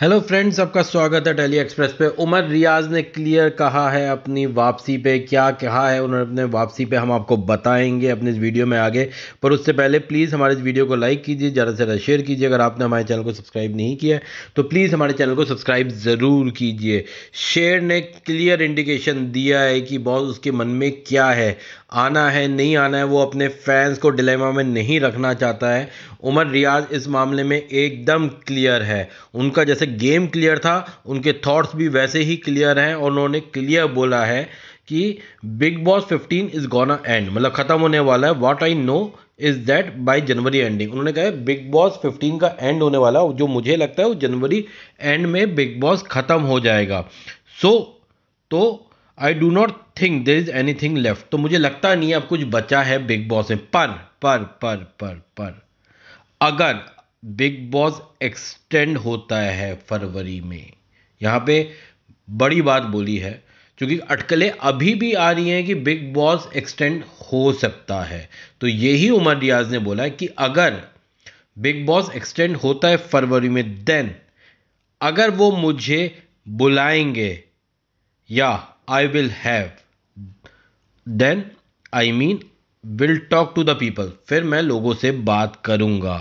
hello friends आपका स्वागत है डेली एक्सप्रेस पे उमर रियाज ने क्लियर कहा है अपनी वापसी पे क्या कहा है उन्होंने अपने वापसी पे हम आपको बताएंगे अपने इस वीडियो में आगे पर उससे पहले प्लीज़ हमारे इस वीडियो को लाइक कीजिए ज़्यादा से ज़्यादा शेयर कीजिए अगर आपने हमारे चैनल को सब्सक्राइब नहीं किया तो प्लीज़ हमारे चैनल को सब्सक्राइब ज़रूर कीजिए शेर ने क्लियर इंडिकेशन दिया है कि बॉस उसके मन में क्या है आना है नहीं आना है वो अपने फैंस को डिलेमा में नहीं रखना चाहता है उमर रियाज इस मामले में एकदम क्लियर है उनका जैसे गेम क्लियर था उनके थॉट्स भी वैसे ही क्लियर हैं और उन्होंने क्लियर बोला है कि Bigg Boss 15 is gonna end मतलब ख़त्म होने वाला है what I know is that by January ending उन्होंने कहा बिग बॉस 15 का एंड होने वाला जो मुझे लगता है वो जनवरी एंड में बिग बॉस ख़त्म हो जाएगा सो so, तो I do not think there is anything left तो मुझे लगता नहीं है अब कुछ बचा है बिग बॉस में पर पर पर पर पर अगर बिग बॉस एक्सटेंड होता है फरवरी में यहाँ पे बड़ी बात बोली है क्योंकि अटकलें अभी भी आ रही हैं कि बिग बॉस एक्सटेंड हो सकता है तो यही उमर रियाज ने बोला है कि अगर बिग बॉस एक्सटेंड होता है फरवरी में देन अगर वो मुझे बुलाएंगे या I will have then I mean will talk to the people फिर मैं लोगों से बात करूँगा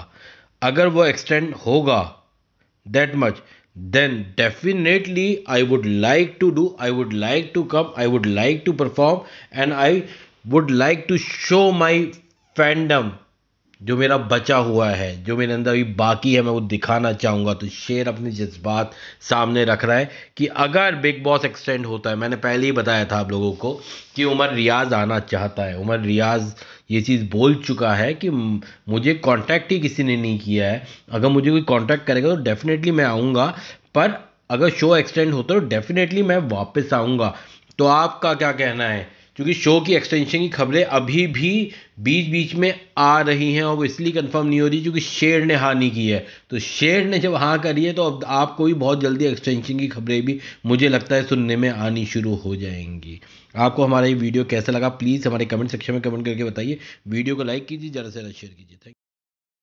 अगर वो एक्सटेंड होगा that much then definitely I would like to do I would like to come I would like to perform and I would like to show my fandom जो मेरा बचा हुआ है जो मेरे अंदर अभी बाकी है मैं वो दिखाना चाहूँगा तो शेर अपने जज्बात सामने रख रहा है कि अगर बिग बॉस एक्सटेंड होता है मैंने पहले ही बताया था आप लोगों को कि उमर रियाज आना चाहता है उमर रियाज ये चीज़ बोल चुका है कि मुझे कांटेक्ट ही किसी ने नहीं किया है अगर मुझे कोई कांटेक्ट करेगा तो डेफिनेटली मैं आऊँगा पर अगर शो एक्सटेंड होता है तो डेफिनेटली मैं वापस आऊँगा तो आपका क्या कहना है क्योंकि शो की एक्सटेंशन की खबरें अभी भी बीच बीच में आ रही हैं और वो इसलिए कंफर्म नहीं हो रही क्योंकि शेर ने हाँ नहीं की है तो शेर ने जब हाँ करी है तो अब आपको भी बहुत जल्दी एक्सटेंशन की खबरें भी मुझे लगता है सुनने में आनी शुरू हो जाएंगी आपको हमारा ये वीडियो कैसा लगा प्लीज़ हमारे कमेंट सेक्शन में कमेंट करके बताइए वीडियो को लाइक कीजिए ज़्यादा से ज़्यादा शेयर कीजिए थैंक